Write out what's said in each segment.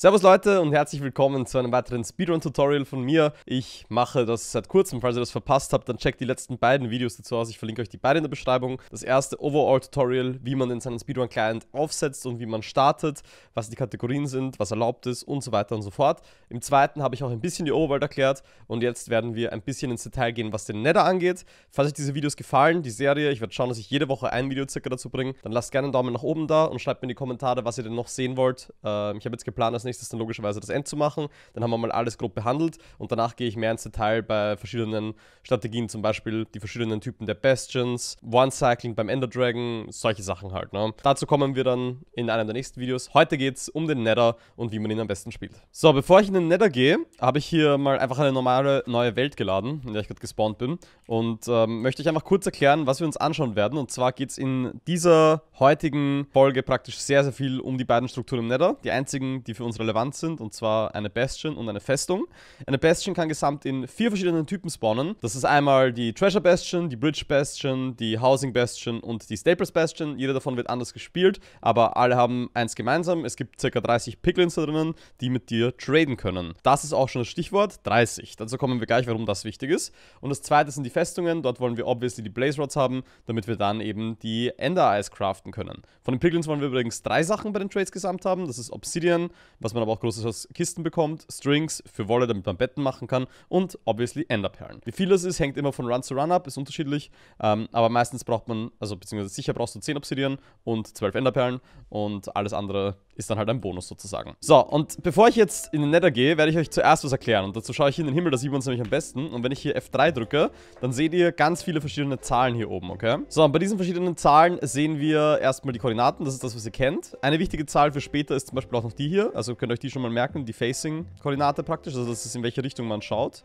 Servus Leute und herzlich willkommen zu einem weiteren Speedrun-Tutorial von mir. Ich mache das seit kurzem, falls ihr das verpasst habt, dann checkt die letzten beiden Videos dazu aus. Ich verlinke euch die beiden in der Beschreibung. Das erste Overall-Tutorial, wie man in seinen Speedrun-Client aufsetzt und wie man startet, was die Kategorien sind, was erlaubt ist und so weiter und so fort. Im zweiten habe ich auch ein bisschen die Overworld erklärt und jetzt werden wir ein bisschen ins Detail gehen, was den Nether angeht. Falls euch diese Videos gefallen, die Serie, ich werde schauen, dass ich jede Woche ein Video circa dazu bringe, dann lasst gerne einen Daumen nach oben da und schreibt mir in die Kommentare, was ihr denn noch sehen wollt. Ähm, ich habe jetzt geplant, das nächstes dann logischerweise das End zu machen. Dann haben wir mal alles grob behandelt und danach gehe ich mehr ins Detail bei verschiedenen Strategien, zum Beispiel die verschiedenen Typen der Bastions, One-Cycling beim Ender Dragon, solche Sachen halt. Ne? Dazu kommen wir dann in einem der nächsten Videos. Heute geht es um den Nether und wie man ihn am besten spielt. So, bevor ich in den Nether gehe, habe ich hier mal einfach eine normale neue Welt geladen, in der ich gerade gespawnt bin. Und ähm, möchte ich einfach kurz erklären, was wir uns anschauen werden. Und zwar geht es in dieser heutigen Folge praktisch sehr, sehr viel um die beiden Strukturen im Nether. Die einzigen, die für uns relevant sind, und zwar eine Bastion und eine Festung. Eine Bastion kann gesamt in vier verschiedenen Typen spawnen. Das ist einmal die Treasure Bastion, die Bridge Bastion, die Housing Bastion und die Staples Bastion. Jeder davon wird anders gespielt, aber alle haben eins gemeinsam. Es gibt ca. 30 Picklins da drinnen, die mit dir traden können. Das ist auch schon das Stichwort 30. Dazu kommen wir gleich, warum das wichtig ist. Und das zweite sind die Festungen. Dort wollen wir obviously die Blaze Rods haben, damit wir dann eben die Ender Eyes craften können. Von den Picklins wollen wir übrigens drei Sachen bei den Trades gesamt haben. Das ist Obsidian, was was man aber auch großes aus Kisten bekommt, Strings für Wolle, damit man Betten machen kann und obviously Enderperlen. Wie viel das ist, hängt immer von Run zu Run ab, ist unterschiedlich, ähm, aber meistens braucht man, also beziehungsweise sicher brauchst du 10 Obsidian und 12 Enderperlen und alles andere ist dann halt ein Bonus sozusagen. So, und bevor ich jetzt in den Nether gehe, werde ich euch zuerst was erklären. Und dazu schaue ich hier in den Himmel, da sieht man uns nämlich am besten. Und wenn ich hier F3 drücke, dann seht ihr ganz viele verschiedene Zahlen hier oben, okay? So, und bei diesen verschiedenen Zahlen sehen wir erstmal die Koordinaten, das ist das, was ihr kennt. Eine wichtige Zahl für später ist zum Beispiel auch noch die hier. Also könnt ihr euch die schon mal merken, die Facing-Koordinate praktisch. Also das ist, in welche Richtung man schaut.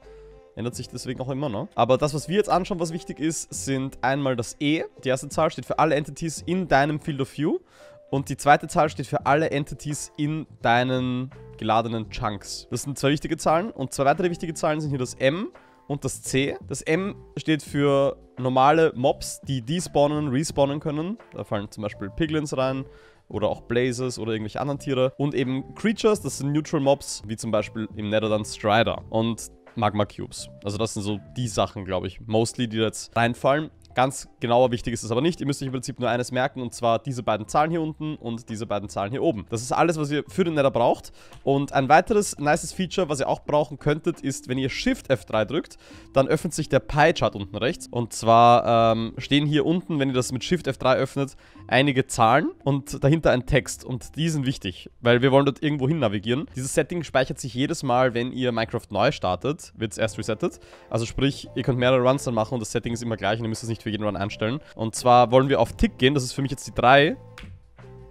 Ändert sich deswegen auch immer, ne? Aber das, was wir jetzt anschauen, was wichtig ist, sind einmal das E. Die erste Zahl steht für alle Entities in deinem Field of View. Und die zweite Zahl steht für alle Entities in deinen geladenen Chunks. Das sind zwei wichtige Zahlen. Und zwei weitere wichtige Zahlen sind hier das M und das C. Das M steht für normale Mobs, die despawnen, respawnen können. Da fallen zum Beispiel Piglins rein oder auch Blazes oder irgendwelche anderen Tiere. Und eben Creatures, das sind Neutral Mobs, wie zum Beispiel im Nether dann Strider und Magma Cubes. Also das sind so die Sachen, glaube ich, mostly, die da jetzt reinfallen. Ganz genauer wichtig ist es aber nicht. Ihr müsst euch im Prinzip nur eines merken und zwar diese beiden Zahlen hier unten und diese beiden Zahlen hier oben. Das ist alles, was ihr für den Nether braucht. Und ein weiteres nices Feature, was ihr auch brauchen könntet, ist, wenn ihr Shift F3 drückt, dann öffnet sich der Pie-Chart unten rechts. Und zwar ähm, stehen hier unten, wenn ihr das mit Shift F3 öffnet, einige Zahlen und dahinter ein Text und die sind wichtig, weil wir wollen dort irgendwo hin navigieren. Dieses Setting speichert sich jedes Mal, wenn ihr Minecraft neu startet, wird es erst resettet. Also sprich, ihr könnt mehrere Runs dann machen und das Setting ist immer gleich und ihr müsst es nicht für jeden Run einstellen. Und zwar wollen wir auf Tick gehen, das ist für mich jetzt die 3.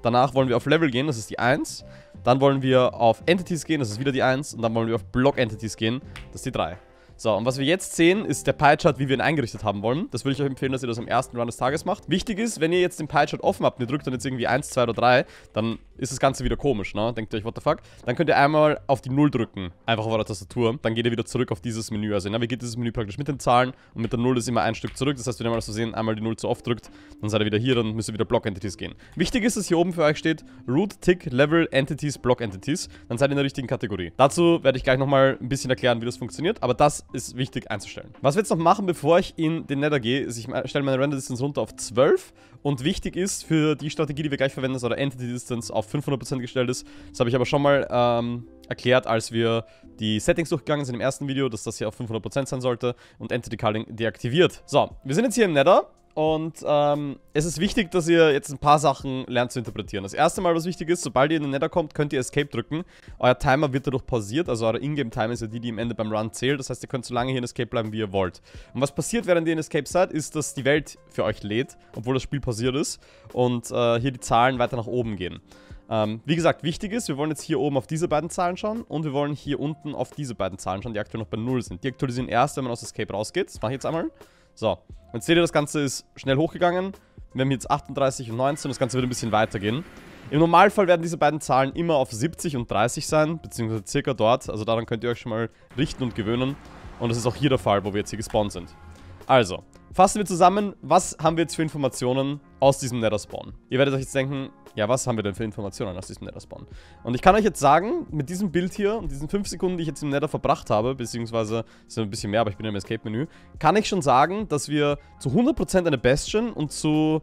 Danach wollen wir auf Level gehen, das ist die 1. Dann wollen wir auf Entities gehen, das ist wieder die 1. Und dann wollen wir auf Block Entities gehen, das ist die 3. So, und was wir jetzt sehen, ist der Pie-Chart, wie wir ihn eingerichtet haben wollen. Das würde ich euch empfehlen, dass ihr das am ersten Run des Tages macht. Wichtig ist, wenn ihr jetzt den Pie-Chart offen habt und ihr drückt dann jetzt irgendwie 1, 2 oder 3, dann ist das Ganze wieder komisch, ne? Denkt ihr euch, what the fuck? Dann könnt ihr einmal auf die 0 drücken, einfach auf eurer Tastatur. Dann geht ihr wieder zurück auf dieses Menü. Also navigiert ne, dieses Menü praktisch mit den Zahlen und mit der 0 ist immer ein Stück zurück. Das heißt, wenn ihr mal so sehen, einmal die 0 zu oft drückt, dann seid ihr wieder hier, dann müsst ihr wieder Block-Entities gehen. Wichtig ist, dass hier oben für euch steht Root, Tick, Level, Entities, Block-Entities. Dann seid ihr in der richtigen Kategorie. Dazu werde ich gleich nochmal ein bisschen erklären, wie das funktioniert. Aber das ist wichtig einzustellen. Was wir jetzt noch machen, bevor ich in den Nether gehe, ist, ich stelle meine Render Distance runter auf 12 und wichtig ist für die Strategie, die wir gleich verwenden, dass also Entity Distance auf 500% gestellt ist. Das habe ich aber schon mal ähm, erklärt, als wir die Settings durchgegangen sind im ersten Video, dass das hier auf 500% sein sollte und Entity Culling deaktiviert. So, wir sind jetzt hier im Nether und ähm, es ist wichtig, dass ihr jetzt ein paar Sachen lernt zu interpretieren. Das erste Mal, was wichtig ist, sobald ihr in den Nether kommt, könnt ihr Escape drücken. Euer Timer wird dadurch pausiert, also eure Ingame-Time ist ja die, die am Ende beim Run zählt. Das heißt, ihr könnt so lange hier in Escape bleiben, wie ihr wollt. Und was passiert, während ihr in Escape seid, ist, dass die Welt für euch lädt, obwohl das Spiel pausiert ist. Und äh, hier die Zahlen weiter nach oben gehen. Ähm, wie gesagt, wichtig ist, wir wollen jetzt hier oben auf diese beiden Zahlen schauen und wir wollen hier unten auf diese beiden Zahlen schauen, die aktuell noch bei 0 sind. Die aktualisieren erst, wenn man aus Escape rausgeht. Das mache ich jetzt einmal. So, jetzt seht ihr, das Ganze ist schnell hochgegangen. Wir haben jetzt 38 und 19, das Ganze wird ein bisschen weitergehen. Im Normalfall werden diese beiden Zahlen immer auf 70 und 30 sein, beziehungsweise circa dort. Also daran könnt ihr euch schon mal richten und gewöhnen. Und das ist auch hier der Fall, wo wir jetzt hier gespawnt sind. Also, Fassen wir zusammen, was haben wir jetzt für Informationen aus diesem Nether-Spawn? Ihr werdet euch jetzt denken, ja, was haben wir denn für Informationen aus diesem Nether-Spawn? Und ich kann euch jetzt sagen, mit diesem Bild hier und diesen 5 Sekunden, die ich jetzt im Nether verbracht habe, beziehungsweise es sind ein bisschen mehr, aber ich bin im Escape-Menü, kann ich schon sagen, dass wir zu 100% eine Bastion und zu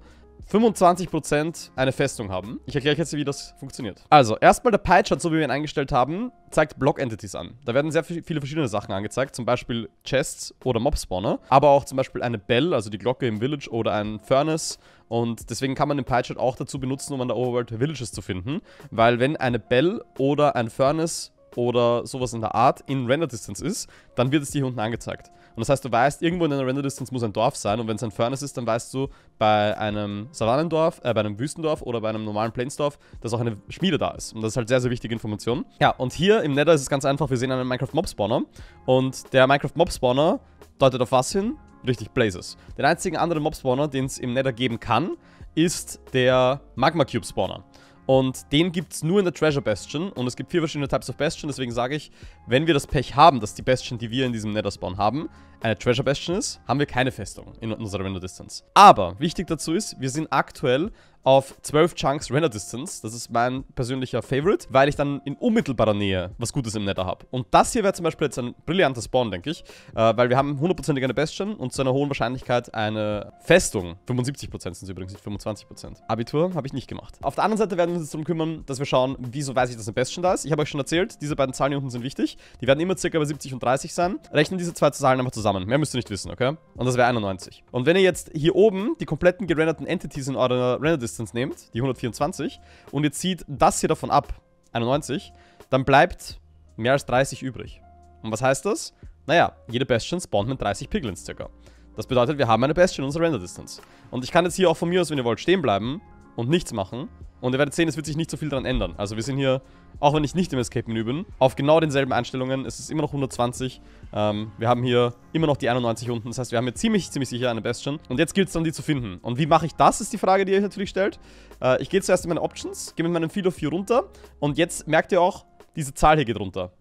25% eine Festung haben. Ich erkläre euch jetzt, wie das funktioniert. Also, erstmal der Pie-Chart, so wie wir ihn eingestellt haben, zeigt Block-Entities an. Da werden sehr viele verschiedene Sachen angezeigt, zum Beispiel Chests oder Mob-Spawner, aber auch zum Beispiel eine Bell, also die Glocke im Village oder ein Furnace und deswegen kann man den Pie-Chart halt auch dazu benutzen, um an der Overworld Villages zu finden, weil wenn eine Bell oder ein Furnace oder sowas in der Art in Render Distance ist, dann wird es dir hier unten angezeigt. Und das heißt, du weißt, irgendwo in einer Render Distance muss ein Dorf sein und wenn es ein Furnace ist, dann weißt du bei einem Savannendorf, äh, bei einem Wüstendorf oder bei einem normalen Plainsdorf, dass auch eine Schmiede da ist. Und das ist halt sehr, sehr wichtige Information. Ja, und hier im Nether ist es ganz einfach, wir sehen einen Minecraft Mob Spawner und der Minecraft Mob Spawner deutet auf was hin? Richtig, Blazes. Den einzigen anderen Mob Spawner, den es im Nether geben kann, ist der Magma Cube Spawner. Und den gibt es nur in der Treasure Bastion. Und es gibt vier verschiedene Types of Bastion. Deswegen sage ich, wenn wir das Pech haben, dass die Bastion, die wir in diesem Nether Spawn haben, eine Treasure Bastion ist, haben wir keine Festung in unserer Window Distance. Aber wichtig dazu ist, wir sind aktuell auf 12 Chunks Render Distance. Das ist mein persönlicher Favorite, weil ich dann in unmittelbarer Nähe was Gutes im Netter habe. Und das hier wäre zum Beispiel jetzt ein brillanter Spawn, denke ich, äh, weil wir haben hundertprozentig eine Bastion und zu einer hohen Wahrscheinlichkeit eine Festung. 75% sind es übrigens, nicht 25%. Abitur habe ich nicht gemacht. Auf der anderen Seite werden wir uns jetzt darum kümmern, dass wir schauen, wieso weiß ich, dass eine Bastion da ist. Ich habe euch schon erzählt, diese beiden Zahlen hier unten sind wichtig. Die werden immer circa bei 70 und 30 sein. Rechnen diese zwei Zahlen einfach zusammen. Mehr müsst ihr nicht wissen, okay? Und das wäre 91. Und wenn ihr jetzt hier oben die kompletten gerenderten Entities in eurer Render Distance Resistance nehmt, die 124, und ihr zieht das hier davon ab, 91, dann bleibt mehr als 30 übrig. Und was heißt das? Naja, jede Bastion spawnt mit 30 Piglins circa. Das bedeutet, wir haben eine Bastion und Render Distance. Und ich kann jetzt hier auch von mir aus, wenn ihr wollt, stehen bleiben und nichts machen. Und ihr werdet sehen, es wird sich nicht so viel daran ändern. Also wir sind hier, auch wenn ich nicht im Escape-Menü bin, auf genau denselben Einstellungen. Es ist immer noch 120. Ähm, wir haben hier immer noch die 91 unten. Das heißt, wir haben hier ziemlich, ziemlich sicher eine Bastion. Und jetzt gilt es dann, die zu finden. Und wie mache ich das, ist die Frage, die ihr euch natürlich stellt. Äh, ich gehe zuerst in meine Options, gehe mit meinem Feel of View runter. Und jetzt merkt ihr auch, diese Zahl hier geht runter.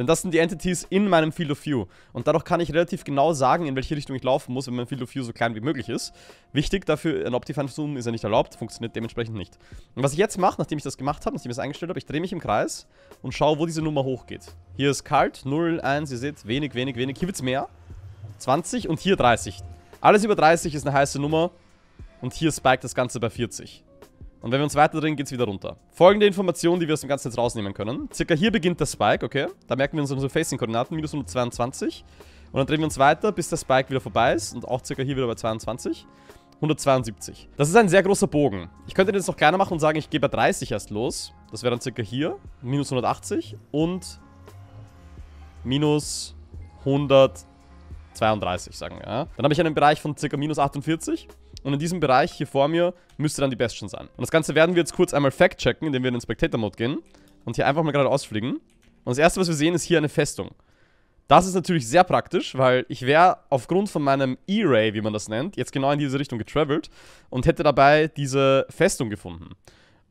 Denn das sind die Entities in meinem Field of View. Und dadurch kann ich relativ genau sagen, in welche Richtung ich laufen muss, wenn mein Field of View so klein wie möglich ist. Wichtig dafür, ein Optifine Zoom ist ja nicht erlaubt, funktioniert dementsprechend nicht. Und was ich jetzt mache, nachdem ich das gemacht habe, nachdem ich es eingestellt habe, ich drehe mich im Kreis und schaue, wo diese Nummer hochgeht. Hier ist kalt, 0, 1, ihr seht, wenig, wenig, wenig. Hier wird es mehr. 20 und hier 30. Alles über 30 ist eine heiße Nummer. Und hier spiked das Ganze bei 40. Und wenn wir uns weiter drehen, es wieder runter. Folgende Information, die wir aus dem Ganzen jetzt rausnehmen können. Circa hier beginnt der Spike, okay? Da merken wir uns unsere Facing-Koordinaten, minus 122. Und dann drehen wir uns weiter, bis der Spike wieder vorbei ist. Und auch circa hier wieder bei 22. 172. Das ist ein sehr großer Bogen. Ich könnte den jetzt noch kleiner machen und sagen, ich gehe bei 30 erst los. Das wäre dann circa hier. Minus 180 und minus 132, sagen wir. Ja? Dann habe ich einen Bereich von circa minus 48. Und in diesem Bereich hier vor mir müsste dann die Bastion sein. Und das Ganze werden wir jetzt kurz einmal fact-checken, indem wir in den Spectator-Mode gehen. Und hier einfach mal gerade ausfliegen. Und das erste, was wir sehen, ist hier eine Festung. Das ist natürlich sehr praktisch, weil ich wäre aufgrund von meinem E-Ray, wie man das nennt, jetzt genau in diese Richtung getravelt und hätte dabei diese Festung gefunden.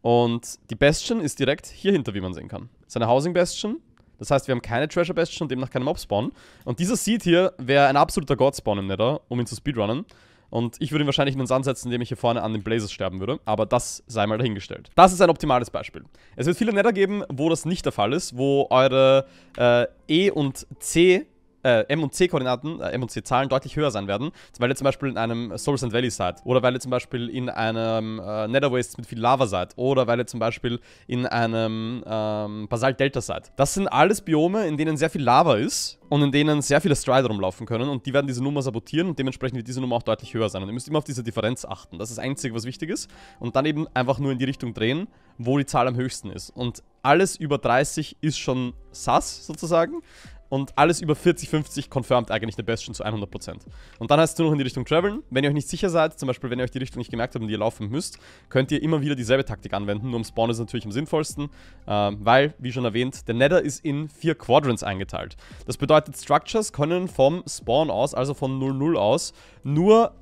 Und die Bastion ist direkt hier hinter, wie man sehen kann. Das ist eine Housing Bastion. Das heißt, wir haben keine Treasure Bastion und demnach keinen Mob Spawn. Und dieser Seed hier wäre ein absoluter God Spawn im Nether, um ihn zu speedrunnen. Und ich würde ihn wahrscheinlich in uns ansetzen, indem ich hier vorne an den Blazers sterben würde. Aber das sei mal dahingestellt. Das ist ein optimales Beispiel. Es wird viele Netter geben, wo das nicht der Fall ist, wo eure äh, E- und C- äh, M- und C-Koordinaten, äh, M- und C-Zahlen deutlich höher sein werden, weil ihr zum Beispiel in einem Souls and Valley seid oder weil ihr zum Beispiel in einem äh, Nether Waste mit viel Lava seid oder weil ihr zum Beispiel in einem ähm, Basalt Delta seid. Das sind alles Biome, in denen sehr viel Lava ist und in denen sehr viele Strider rumlaufen können und die werden diese Nummer sabotieren und dementsprechend wird diese Nummer auch deutlich höher sein. Und ihr müsst immer auf diese Differenz achten. Das ist das Einzige, was wichtig ist. Und dann eben einfach nur in die Richtung drehen, wo die Zahl am höchsten ist. Und alles über 30 ist schon sass sozusagen. Und alles über 40, 50 confirmed eigentlich eine Bastion zu 100%. Und dann heißt es nur noch in die Richtung traveln. Wenn ihr euch nicht sicher seid, zum Beispiel wenn ihr euch die Richtung nicht gemerkt habt und ihr laufen müsst, könnt ihr immer wieder dieselbe Taktik anwenden. Nur im Spawn ist natürlich am sinnvollsten, äh, weil, wie schon erwähnt, der Nether ist in vier Quadrants eingeteilt. Das bedeutet, Structures können vom Spawn aus, also von 00 aus, nur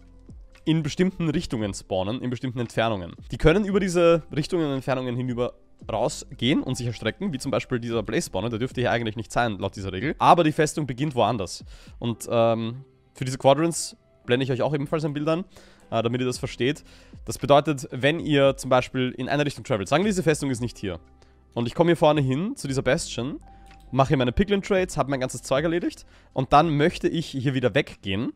in bestimmten Richtungen spawnen, in bestimmten Entfernungen. Die können über diese Richtungen und Entfernungen hinüber rausgehen und sich erstrecken, wie zum Beispiel dieser Blaze-Spawner, der dürfte hier eigentlich nicht sein, laut dieser Regel. Aber die Festung beginnt woanders. Und ähm, für diese Quadrants blende ich euch auch ebenfalls ein Bild an, äh, damit ihr das versteht. Das bedeutet, wenn ihr zum Beispiel in eine Richtung travelt, sagen wir, diese Festung ist nicht hier. Und ich komme hier vorne hin zu dieser Bastion, mache hier meine Piglin-Trades, habe mein ganzes Zeug erledigt und dann möchte ich hier wieder weggehen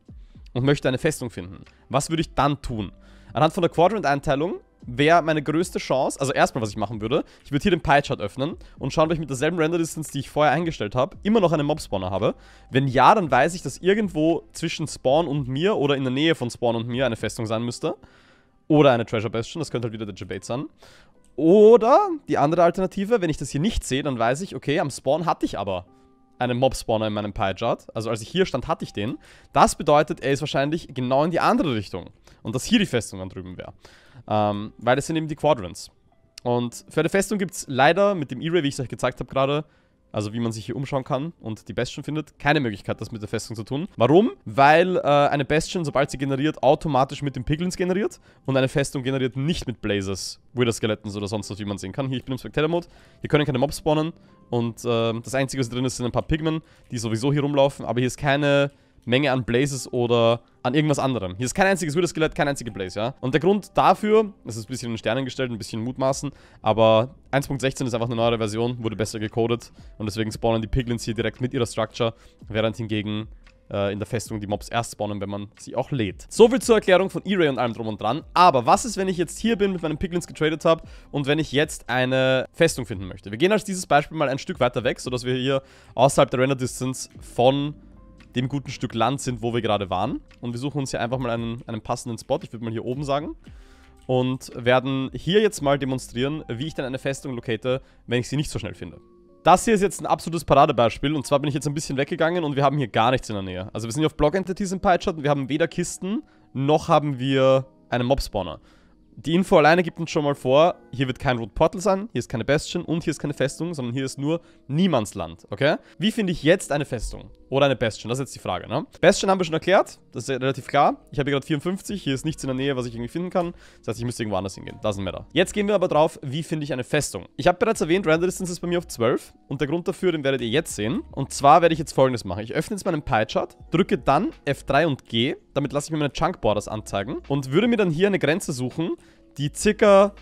und möchte eine Festung finden. Was würde ich dann tun? Anhand von der Quadrant-Einteilung wäre meine größte Chance, also erstmal, was ich machen würde, ich würde hier den Pie-Chart öffnen und schauen, ob ich mit derselben Render-Distance, die ich vorher eingestellt habe, immer noch einen Mob-Spawner habe. Wenn ja, dann weiß ich, dass irgendwo zwischen Spawn und mir oder in der Nähe von Spawn und mir eine Festung sein müsste. Oder eine Treasure Bastion, das könnte halt wieder der Jebate sein. Oder die andere Alternative, wenn ich das hier nicht sehe, dann weiß ich, okay, am Spawn hatte ich aber einen Mob-Spawner in meinem Pie-Chart. Also als ich hier stand, hatte ich den. Das bedeutet, er ist wahrscheinlich genau in die andere Richtung. Und dass hier die Festung dann drüben wäre. Ähm, weil das sind eben die Quadrants. Und für eine Festung gibt es leider mit dem E-Ray, wie ich es euch gezeigt habe gerade, also wie man sich hier umschauen kann und die Bastion findet, keine Möglichkeit, das mit der Festung zu tun. Warum? Weil äh, eine Bastion, sobald sie generiert, automatisch mit den Piglins generiert und eine Festung generiert nicht mit Blazers, Wither Skeletons oder sonst was, wie man sehen kann. Hier, ich bin im Spectator-Mode, hier können keine Mobs spawnen und äh, das Einzige, was drin ist, sind ein paar Pigmen, die sowieso hier rumlaufen, aber hier ist keine Menge an Blazes oder an irgendwas anderem. Hier ist kein einziges Wither-Skelett, kein einziger Blaze, ja? Und der Grund dafür, das ist ein bisschen in Sternen gestellt, ein bisschen mutmaßen, aber 1.16 ist einfach eine neuere Version, wurde besser gecodet und deswegen spawnen die Piglins hier direkt mit ihrer Structure, während hingegen äh, in der Festung die Mobs erst spawnen, wenn man sie auch lädt. Soviel zur Erklärung von E-Ray und allem drum und dran. Aber was ist, wenn ich jetzt hier bin, mit meinen Piglins getradet habe und wenn ich jetzt eine Festung finden möchte? Wir gehen als dieses Beispiel mal ein Stück weiter weg, sodass wir hier außerhalb der Render-Distance von dem guten Stück Land sind, wo wir gerade waren. Und wir suchen uns hier einfach mal einen, einen passenden Spot. Ich würde mal hier oben sagen. Und werden hier jetzt mal demonstrieren, wie ich denn eine Festung locate, wenn ich sie nicht so schnell finde. Das hier ist jetzt ein absolutes Paradebeispiel. Und zwar bin ich jetzt ein bisschen weggegangen und wir haben hier gar nichts in der Nähe. Also wir sind hier auf Block Entities im PyChat und wir haben weder Kisten, noch haben wir einen Mob-Spawner. Die Info alleine gibt uns schon mal vor, hier wird kein Root Portal sein, hier ist keine Bastion und hier ist keine Festung, sondern hier ist nur Niemandsland, okay? Wie finde ich jetzt eine Festung? Oder eine Bastion, das ist jetzt die Frage, ne? Bastion haben wir schon erklärt, das ist relativ klar. Ich habe hier gerade 54, hier ist nichts in der Nähe, was ich irgendwie finden kann. Das heißt, ich müsste irgendwo anders hingehen, da sind wir da. Jetzt gehen wir aber drauf, wie finde ich eine Festung? Ich habe bereits erwähnt, Render Distance ist bei mir auf 12 und der Grund dafür, den werdet ihr jetzt sehen. Und zwar werde ich jetzt folgendes machen. Ich öffne jetzt meinen Pie-Chart, drücke dann F3 und G, damit lasse ich mir meine Chunk Borders anzeigen und würde mir dann hier eine Grenze suchen, die circa,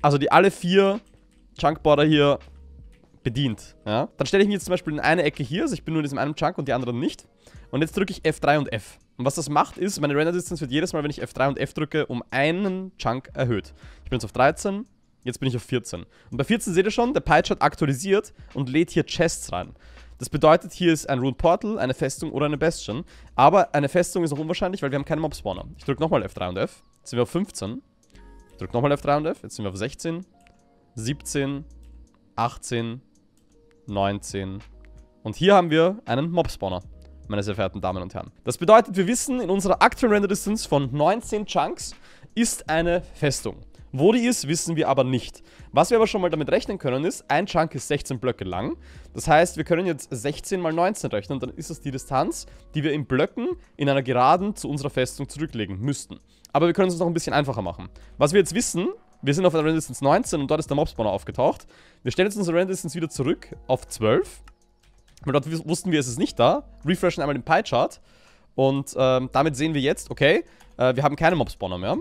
also die alle vier Chunkboarder hier bedient. Ja? Dann stelle ich mich jetzt zum Beispiel in eine Ecke hier, also ich bin nur in diesem einen Chunk und die anderen nicht. Und jetzt drücke ich F3 und F. Und was das macht ist, meine Render Distance wird jedes Mal, wenn ich F3 und F drücke, um einen Chunk erhöht. Ich bin jetzt auf 13, jetzt bin ich auf 14. Und bei 14 seht ihr schon, der hat aktualisiert und lädt hier Chests rein. Das bedeutet, hier ist ein Rune Portal, eine Festung oder eine Bastion. Aber eine Festung ist noch unwahrscheinlich, weil wir haben keinen Mob-Spawner. Ich drücke nochmal F3 und F. Jetzt sind wir auf 15. Ich drücke nochmal F3 und F. Jetzt sind wir auf 16, 17, 18, 19. Und hier haben wir einen Mob-Spawner, meine sehr verehrten Damen und Herren. Das bedeutet, wir wissen, in unserer aktuellen Render Distance von 19 Chunks ist eine Festung. Wo die ist, wissen wir aber nicht. Was wir aber schon mal damit rechnen können, ist, ein Chunk ist 16 Blöcke lang. Das heißt, wir können jetzt 16 mal 19 rechnen, dann ist das die Distanz, die wir in Blöcken in einer Geraden zu unserer Festung zurücklegen müssten. Aber wir können es uns noch ein bisschen einfacher machen. Was wir jetzt wissen, wir sind auf der Distance 19 und dort ist der Mobspawner aufgetaucht. Wir stellen jetzt unsere Distance wieder zurück auf 12. Weil dort wussten wir, es ist nicht da. Refreshen einmal den Pie-Chart. Und ähm, damit sehen wir jetzt, okay, äh, wir haben keine Mob-Spawner mehr.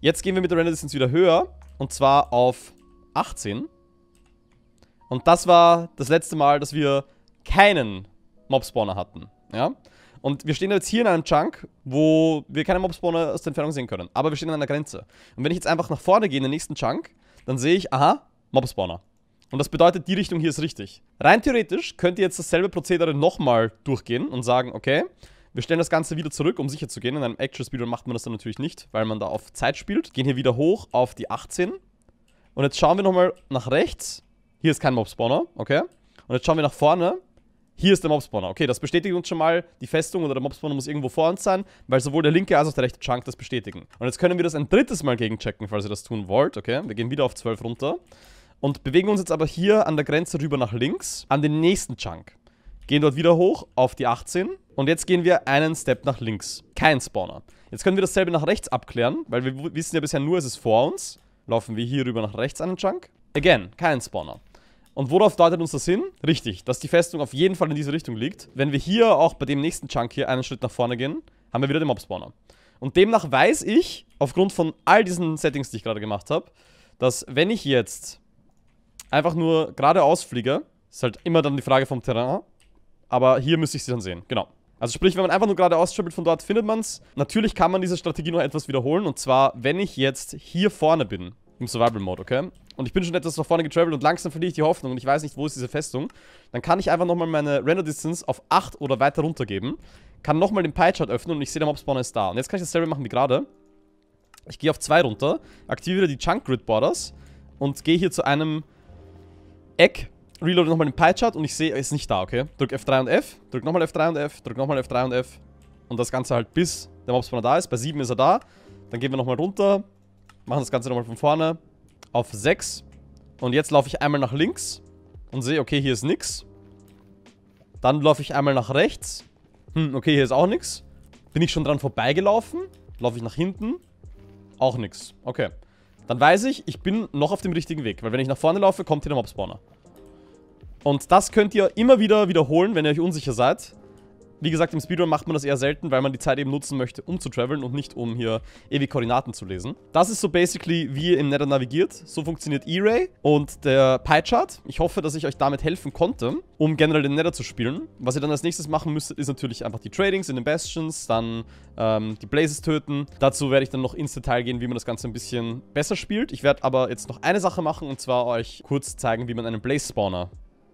Jetzt gehen wir mit der Render Distance wieder höher. Und zwar auf 18. Und das war das letzte Mal, dass wir keinen Mob-Spawner hatten. Ja? Und wir stehen jetzt hier in einem Chunk, wo wir keine Mobspawner aus der Entfernung sehen können. Aber wir stehen an einer Grenze. Und wenn ich jetzt einfach nach vorne gehe in den nächsten Chunk, dann sehe ich, aha, Mobspawner. Und das bedeutet, die Richtung hier ist richtig. Rein theoretisch könnt ihr jetzt dasselbe Prozedere nochmal durchgehen und sagen, okay, wir stellen das Ganze wieder zurück, um sicher zu gehen. In einem Actual Speedrun macht man das dann natürlich nicht, weil man da auf Zeit spielt. Gehen hier wieder hoch auf die 18. Und jetzt schauen wir nochmal nach rechts. Hier ist kein Mobspawner, okay? Und jetzt schauen wir nach vorne hier ist der Mobspawner. Okay, das bestätigt uns schon mal, die Festung oder der Mobspawner muss irgendwo vor uns sein, weil sowohl der linke als auch der rechte Chunk das bestätigen. Und jetzt können wir das ein drittes Mal gegenchecken, falls ihr das tun wollt. Okay, wir gehen wieder auf 12 runter und bewegen uns jetzt aber hier an der Grenze rüber nach links, an den nächsten Chunk. Gehen dort wieder hoch auf die 18 und jetzt gehen wir einen Step nach links. Kein Spawner. Jetzt können wir dasselbe nach rechts abklären, weil wir wissen ja bisher nur, es ist vor uns. Laufen wir hier rüber nach rechts einen Chunk. Again, kein Spawner. Und worauf deutet uns das hin? Richtig, dass die Festung auf jeden Fall in diese Richtung liegt. Wenn wir hier auch bei dem nächsten Chunk hier einen Schritt nach vorne gehen, haben wir wieder den Mob-Spawner. Und demnach weiß ich, aufgrund von all diesen Settings, die ich gerade gemacht habe, dass wenn ich jetzt einfach nur geradeaus fliege, ist halt immer dann die Frage vom Terrain, aber hier müsste ich sie dann sehen, genau. Also sprich, wenn man einfach nur geradeaus schippelt von dort, findet man es. Natürlich kann man diese Strategie noch etwas wiederholen und zwar, wenn ich jetzt hier vorne bin, im Survival-Mode, okay? und ich bin schon etwas nach vorne getravelt und langsam verliere ich die Hoffnung und ich weiß nicht, wo ist diese Festung, dann kann ich einfach nochmal meine Render Distance auf 8 oder weiter runtergeben, kann nochmal den Pie-Chart öffnen und ich sehe, der Mob-Spawner ist da. Und jetzt kann ich dasselbe machen wie gerade. Ich gehe auf 2 runter, aktiviere die Chunk Grid Borders und gehe hier zu einem Eck, reloade nochmal den Pie-Chart und ich sehe, er ist nicht da, okay? Drück F3 und F, drück nochmal F3 und F, drück nochmal F3 und F und das Ganze halt bis der Mob-Spawner da ist. Bei 7 ist er da. Dann gehen wir nochmal runter, machen das Ganze nochmal von vorne, auf 6. Und jetzt laufe ich einmal nach links und sehe, okay, hier ist nichts. Dann laufe ich einmal nach rechts. Hm, okay, hier ist auch nichts. Bin ich schon dran vorbeigelaufen? Laufe ich nach hinten? Auch nichts. Okay. Dann weiß ich, ich bin noch auf dem richtigen Weg. Weil wenn ich nach vorne laufe, kommt hier der Mobspawner. Und das könnt ihr immer wieder wiederholen, wenn ihr euch unsicher seid. Wie gesagt, im Speedrun macht man das eher selten, weil man die Zeit eben nutzen möchte, um zu traveln und nicht um hier ewig Koordinaten zu lesen. Das ist so basically, wie ihr im Nether navigiert. So funktioniert E-Ray und der Pie-Chart. Ich hoffe, dass ich euch damit helfen konnte, um generell den Nether zu spielen. Was ihr dann als nächstes machen müsst, ist natürlich einfach die Tradings in den Bastions, dann ähm, die Blazes töten. Dazu werde ich dann noch ins Detail gehen, wie man das Ganze ein bisschen besser spielt. Ich werde aber jetzt noch eine Sache machen und zwar euch kurz zeigen, wie man einen Blaze-Spawner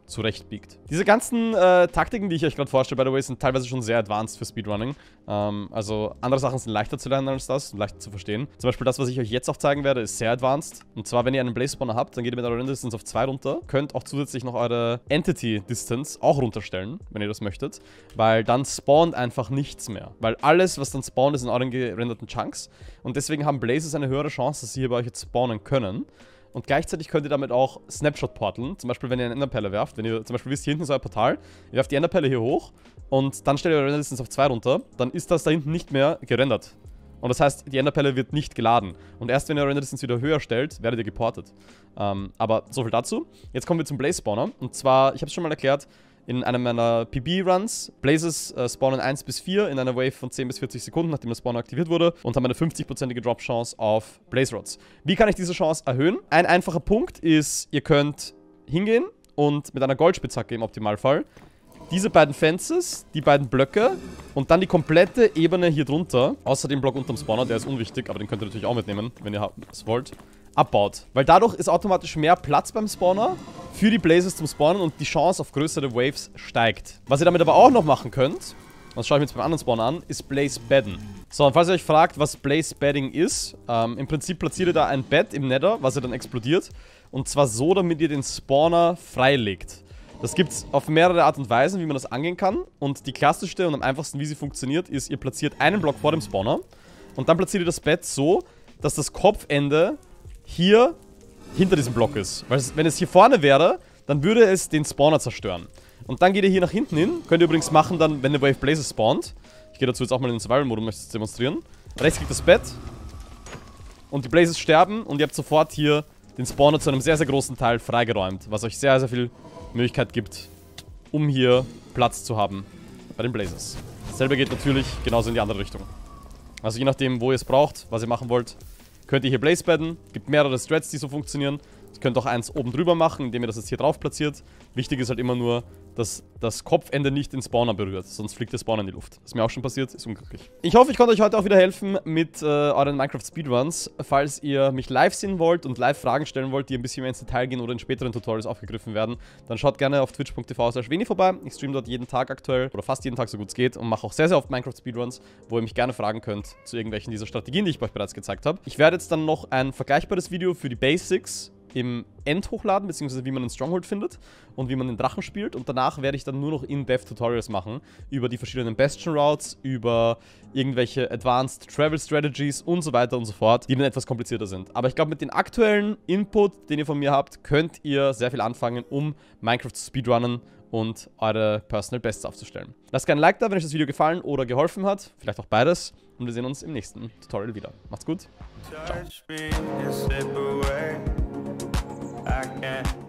zurechtbiegt. Diese ganzen äh, Taktiken, die ich euch gerade vorstelle, by the way, sind teilweise schon sehr advanced für Speedrunning. Ähm, also andere Sachen sind leichter zu lernen als das und leichter zu verstehen. Zum Beispiel das, was ich euch jetzt auch zeigen werde, ist sehr advanced. Und zwar, wenn ihr einen Blaze Spawner habt, dann geht ihr mit eurer Render Distance auf 2 runter. Könnt auch zusätzlich noch eure Entity Distance auch runterstellen, wenn ihr das möchtet. Weil dann spawnt einfach nichts mehr. Weil alles, was dann spawnt, ist in euren gerenderten Chunks. Und deswegen haben Blazes eine höhere Chance, dass sie hier bei euch jetzt spawnen können. Und gleichzeitig könnt ihr damit auch Snapshot porteln. Zum Beispiel, wenn ihr eine Enderperle werft. Wenn ihr zum Beispiel wisst, hier hinten ist euer Portal. Ihr werft die Enderperle hier hoch und dann stellt ihr eure Distance auf 2 runter. Dann ist das da hinten nicht mehr gerendert. Und das heißt, die Enderperle wird nicht geladen. Und erst wenn ihr Render Distance wieder höher stellt, werdet ihr geportet. Ähm, aber so viel dazu. Jetzt kommen wir zum Blaze Spawner. Und zwar, ich habe es schon mal erklärt, in einem meiner PB-Runs. Blazes äh, spawnen 1 bis 4 in einer Wave von 10 bis 40 Sekunden, nachdem der Spawner aktiviert wurde und haben eine 50%ige Drop-Chance auf Blaze Rods. Wie kann ich diese Chance erhöhen? Ein einfacher Punkt ist, ihr könnt hingehen und mit einer Goldspitzhacke im Optimalfall diese beiden Fences, die beiden Blöcke und dann die komplette Ebene hier drunter. Außer dem Block unterm Spawner, der ist unwichtig, aber den könnt ihr natürlich auch mitnehmen, wenn ihr es wollt abbaut. Weil dadurch ist automatisch mehr Platz beim Spawner für die Blazes zum Spawnen und die Chance auf größere Waves steigt. Was ihr damit aber auch noch machen könnt, das schaue ich mir jetzt beim anderen Spawner an, ist Blaze Bedden. So, und falls ihr euch fragt, was Blaze Bedding ist, ähm, im Prinzip platziert ihr da ein Bett im Nether, was ihr dann explodiert. Und zwar so, damit ihr den Spawner freilegt. Das gibt es auf mehrere Art und Weisen, wie man das angehen kann. Und die klassischste und am einfachsten, wie sie funktioniert, ist, ihr platziert einen Block vor dem Spawner. Und dann platziert ihr das Bett so, dass das Kopfende hier hinter diesem Block ist. Weil es, wenn es hier vorne wäre, dann würde es den Spawner zerstören. Und dann geht ihr hier nach hinten hin. Könnt ihr übrigens machen, dann, wenn der Wave Blazer spawnt. Ich gehe dazu jetzt auch mal in den survival modus um euch das demonstrieren. Rechts liegt das Bett. Und die Blazes sterben und ihr habt sofort hier den Spawner zu einem sehr, sehr großen Teil freigeräumt. Was euch sehr, sehr viel Möglichkeit gibt, um hier Platz zu haben bei den Blazes. Dasselbe geht natürlich genauso in die andere Richtung. Also je nachdem, wo ihr es braucht, was ihr machen wollt, Könnt ihr hier Blaze bedden. Gibt mehrere Strats, die so funktionieren. Ihr könnt auch eins oben drüber machen, indem ihr das jetzt hier drauf platziert. Wichtig ist halt immer nur, dass das Kopfende nicht den Spawner berührt, sonst fliegt der Spawner in die Luft. Ist mir auch schon passiert, ist unglücklich. Ich hoffe, ich konnte euch heute auch wieder helfen mit äh, euren Minecraft-Speedruns. Falls ihr mich live sehen wollt und live Fragen stellen wollt, die ein bisschen mehr ins Detail gehen oder in späteren Tutorials aufgegriffen werden, dann schaut gerne auf twitch.tv slash vorbei. Ich streame dort jeden Tag aktuell oder fast jeden Tag, so gut es geht und mache auch sehr, sehr oft Minecraft-Speedruns, wo ihr mich gerne fragen könnt zu irgendwelchen dieser Strategien, die ich euch bereits gezeigt habe. Ich werde jetzt dann noch ein vergleichbares Video für die Basics im End hochladen, beziehungsweise wie man einen Stronghold findet und wie man den Drachen spielt. Und danach werde ich dann nur noch In-Dev-Tutorials machen über die verschiedenen Bastion-Routes, über irgendwelche Advanced Travel Strategies und so weiter und so fort, die dann etwas komplizierter sind. Aber ich glaube, mit dem aktuellen Input, den ihr von mir habt, könnt ihr sehr viel anfangen, um Minecraft zu speedrunnen und eure Personal Bests aufzustellen. Lasst gerne ein Like da, wenn euch das Video gefallen oder geholfen hat, vielleicht auch beides. Und wir sehen uns im nächsten Tutorial wieder. Macht's gut. Ciao. I can.